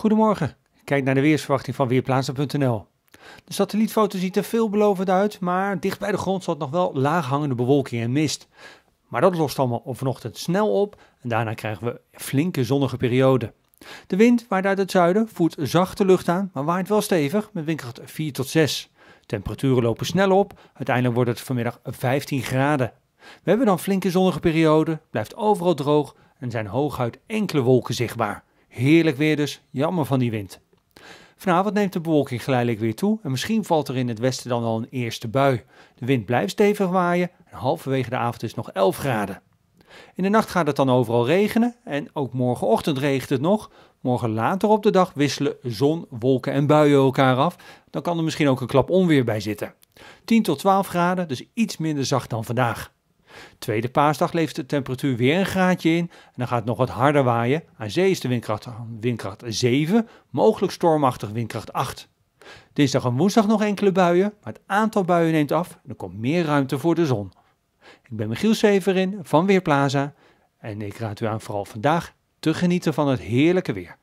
Goedemorgen, kijk naar de weersverwachting van Weerplaatsen.nl. De satellietfoto ziet er veelbelovend uit, maar dicht bij de grond zat nog wel laaghangende bewolking en mist. Maar dat lost allemaal vanochtend snel op en daarna krijgen we flinke zonnige perioden. De wind waait uit het zuiden, voert zachte lucht aan, maar waait wel stevig met windkracht 4 tot 6. Temperaturen lopen snel op, uiteindelijk wordt het vanmiddag 15 graden. We hebben dan flinke zonnige perioden, blijft overal droog en zijn hooguit enkele wolken zichtbaar. Heerlijk weer dus, jammer van die wind. Vanavond neemt de bewolking geleidelijk weer toe en misschien valt er in het westen dan al een eerste bui. De wind blijft stevig waaien en halverwege de avond is het nog 11 graden. In de nacht gaat het dan overal regenen en ook morgenochtend regent het nog. Morgen later op de dag wisselen zon, wolken en buien elkaar af. Dan kan er misschien ook een klap onweer bij zitten. 10 tot 12 graden, dus iets minder zacht dan vandaag. Tweede paasdag levert de temperatuur weer een graadje in en dan gaat het nog wat harder waaien. Aan zee is de windkracht, windkracht 7, mogelijk stormachtig windkracht 8. Dinsdag en woensdag nog enkele buien, maar het aantal buien neemt af en er komt meer ruimte voor de zon. Ik ben Michiel Severin van Weerplaza en ik raad u aan vooral vandaag te genieten van het heerlijke weer.